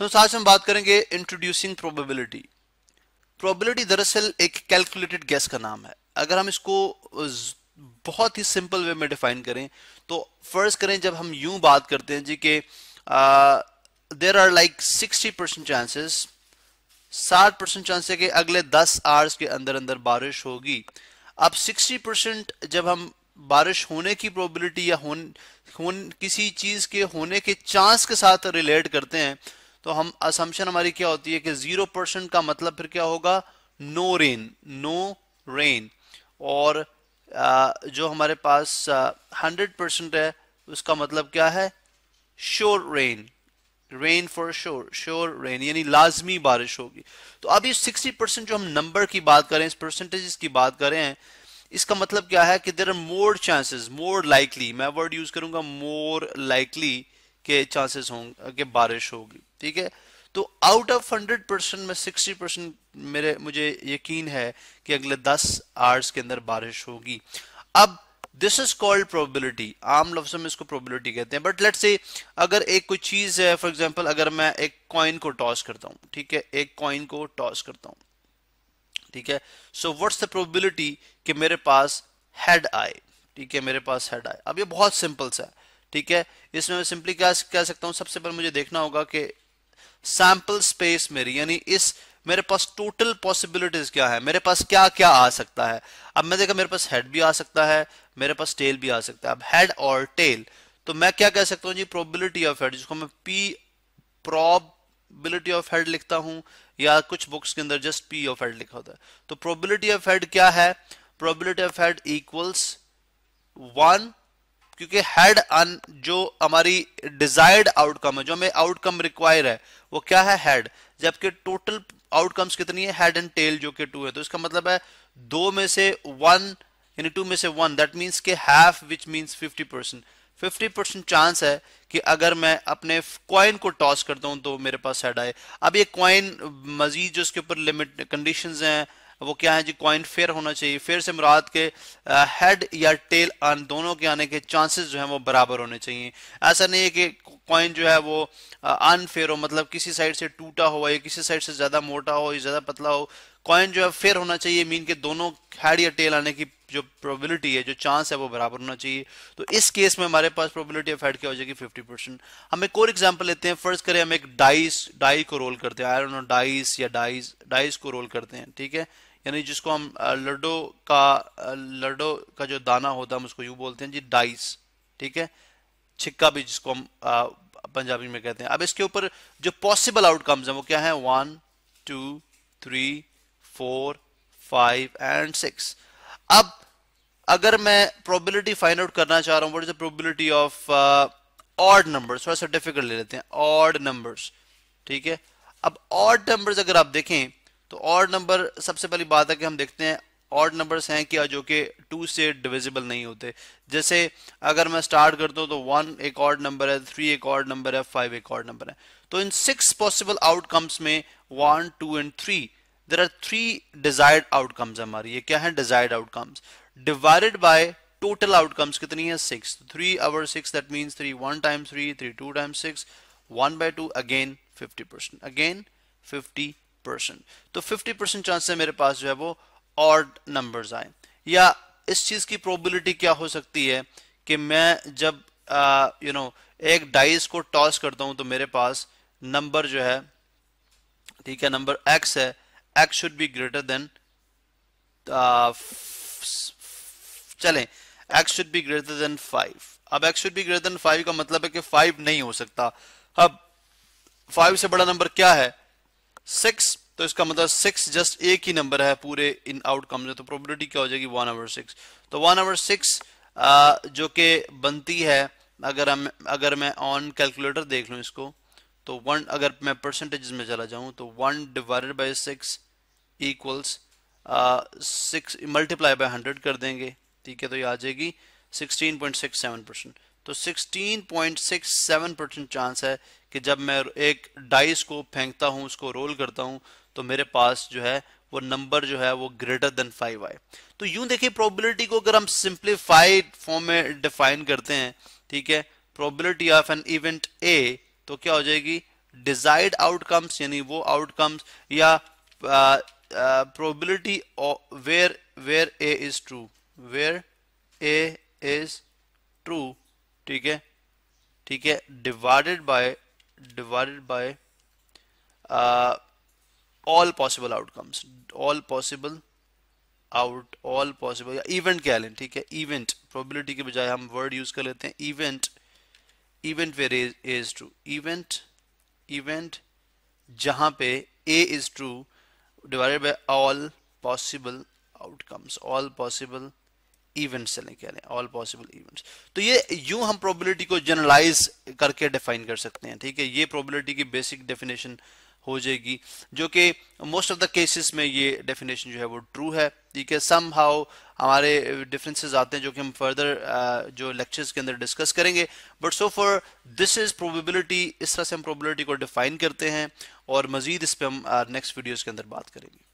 तो आज हम बात करेंगे इंट्रोड्यूसिंग प्रोबेबिलिटी प्रोबेबिलिटी दरअसल एक कैलकुलेटेड गैस का नाम है अगर हम इसको बहुत ही सिंपल वे में डिफाइन करें तो फर्ज करें जब हम यूं बात करते हैं जी के there are like sixty percent chances साठ परसेंट चांसेस के अगले दस आवर्स के अंदर अंदर बारिश होगी अब सिक्सटी परसेंट जब हम बारिश होने की प्रोबेबिलिटी या होन, होन किसी चीज के होने के चांस के साथ रिलेट करते हैं तो हम असम्पन हमारी क्या होती है कि जीरो परसेंट का मतलब फिर क्या होगा नो रेन नो रेन और आ, जो हमारे पास हंड्रेड परसेंट है उसका मतलब क्या है sure rain rain for sure sure rain यानी लाजमी बारिश होगी तो अभी सिक्सटी परसेंट जो हम नंबर की बात करें इस परसेंटेज की बात करें इसका मतलब क्या है कि there are more chances more likely मैं वर्ड यूज करूंगा मोर लाइकली के चांसेस होंगे कि बारिश होगी ठीक है तो आउट ऑफ हंड्रेड परसेंट में सिक्सटी परसेंट मेरे मुझे यकीन है कि अगले दस आवर्स के अंदर बारिश होगी अब दिस इज कॉल्ड प्रोबेबिलिटी आम लफ्जों में इसको प्रोबेबिलिटी कहते हैं बट लेट से अगर एक कोई चीज है फॉर एग्जाम्पल अगर मैं एक कॉइन को टॉस करता हूँ ठीक है एक कॉइन को टॉस करता हूँ ठीक है सो व्हाट्स द प्रोबिलिटी कि मेरे पास हेड आए ठीक है मेरे पास हेड आए अब ये बहुत सिंपल सा है ठीक है इसमें मैं सिंपली क्या कह सकता हूं सबसे पहले मुझे देखना होगा कि सैंपल स्पेस मेरी यानी इस मेरे पास टोटल पॉसिबिलिटीज क्या है मेरे पास क्या क्या आ सकता है अब मैं देखा मेरे पास हेड भी आ सकता है मेरे पास टेल भी आ सकता है अब हेड और टेल तो मैं क्या कह सकता हूं जी प्रोबिलिटी ऑफ हेड जिसको मैं पी प्रोबिलिटी ऑफ हेड लिखता हूं या कुछ बुक्स के अंदर जस्ट पी ऑफ हेड लिखा होता है तो प्रोबिलिटी ऑफ हेड क्या है probability of head equals one क्योंकि हेड अन जो हमारी डिजायर्ड आउटकम है जो हमें आउटकम रिक्वायर है वो क्या है हैड जबकि टोटल आउटकम्स कितनी है हेड एंड टेल जो कि टू है तो इसका मतलब है दो में से वन यानी टू में से वन दैट मींस के half which means fifty percent fifty percent chance है कि अगर मैं अपने क्वाइन को टॉस करता हूं तो मेरे पास हेड आए अब ये क्वाइन मजीद जो उसके ऊपर लिमिट कंडीशन हैं वो क्या है जी कॉइन फेयर होना चाहिए फेयर से मुराद के हेड या टेल आन दोनों के आने के चांसेस जो है वो बराबर होने चाहिए ऐसा नहीं है कि कॉइन जो है वो अनफेयर हो मतलब किसी साइड से टूटा हो या किसी साइड से ज़्यादा मोटा हो या ज़्यादा पतला हो कॉइन जो है फेयर होना चाहिए मीन के दोनों हेड या टेल आने की जो प्रोबेबिलिटी है जो चांस है वो बराबर होना चाहिए तो इस केस में हमारे पास प्रोबेबिलिटी ऑफ हेड क्या हो जाएगी 50 परसेंट हम एक और एग्जांपल लेते हैं फर्स्ट करें हम एक डाइस डाई को रोल करते हैं आई डोंट नो डाइस या डाइस डाइस को रोल करते हैं ठीक है यानी जिसको हम लड्डो का लड्डो का जो दाना होता है हम उसको यूँ बोलते हैं जी डाइस ठीक है छिक्का भी जिसको हम पंजाबी में कहते हैं अब इसके ऊपर जो पॉसिबल आउटकम्स हैं वो क्या है one two three four five and six अब अगर मैं प्रोबेबिलिटी फाइंड आउट करना चाह रहा हूँ what is the probability of odd numbers थोड़ा सा डिफिकल्ट ले लेते हैं ऑड नंबर्स ठीक है अब ऑड नंबर्स अगर आप देखें तो ऑड नंबर सबसे पहली बात है कि हम देखते हैं ऑड नंबर्स हैं क्या जो कि टू से डिविजिबल नहीं होते जैसे अगर मैं स्टार्ट करता हूँ तो वन एक ऑड नंबर है थ्री एक ऑड नंबर है फाइव एक ऑड नंबर है तो इन सिक्स पॉसिबल आउटकम्स में one two and three there are three desired outcomes हमारी ये क्या है desired outcomes divided by total outcomes कितनी है six three over six that means three one time three three two time six one by two again fifty percent again fifty percent तो fifty percent chance है मेरे पास जो है वो odd numbers आए या इस चीज की प्रोबेबिलिटी क्या हो सकती है कि मैं जब यू नो you know, एक डाइस को टॉस करता हूं तो मेरे पास नंबर जो है ठीक है नंबर एक्स है X should be greater than चलें X should be greater than five अब X should be greater than five का मतलब है कि फाइव नहीं हो सकता अब फाइव से बड़ा नंबर क्या है सिक्स तो इसका मतलब सिक्स जस्ट एक ही नंबर है पूरे इन आउटकम में तो प्रोबेबिलिटी क्या हो जाएगी वन ओवर सिक्स तो वन ओवर सिक्स जो कि बनती है अगर हम अगर मैं ऑन कैलकुलेटर देख लूँ इसको तो वन अगर मैं परसेंटेज में चला जाऊँ तो one divided by six equals six multiply by hundred कर देंगे ठीक है तो ये आ जाएगी sixteen point six seven percent तो 16.67 परसेंट चांस है कि जब मैं एक डाइस को फेंकता हूं उसको रोल करता हूं तो मेरे पास जो है वो नंबर जो है वो ग्रेटर देन फाइव आए तो यूं देखिए प्रोबेबिलिटी को अगर हम सिंप्लीफाइड फॉर्म में डिफाइन करते हैं ठीक है probability of an event A तो क्या हो जाएगी डिजायर्ड आउटकम्स यानी वो आउटकम्स या probability where where A is true where A is true ठीक है ठीक है divided by divided by all possible outcomes all possible out all possible या इवेंट कह लें ठीक है इवेंट प्रोबेबिलिटी के बजाय हम वर्ड यूज कर लेते हैं event event where is true event event जहां पे A is true divided by all possible outcomes all possible events चलें कह रहे हैं ऑल पॉसिबल इवेंट्स तो ये यूं हम प्रोबेबिलिटी को जनरलाइज करके डिफाइन कर सकते हैं ठीक है ये प्रोबेबिलिटी की बेसिक डेफिनेशन हो जाएगी जो कि मोस्ट ऑफ द केसेस में ये डेफिनेशन जो है वो ट्रू है ठीक है सम हाउ हमारे डिफरेंसेस आते हैं जो कि हम फर्दर जो लेक्चर्स के अंदर डिस्कस करेंगे but so for this is probability इस तरह से हम प्रोबेबिलिटी को डिफाइन करते हैं और मजीद इस पर हम नेक्स्ट वीडियोज के अंदर बात करेंगे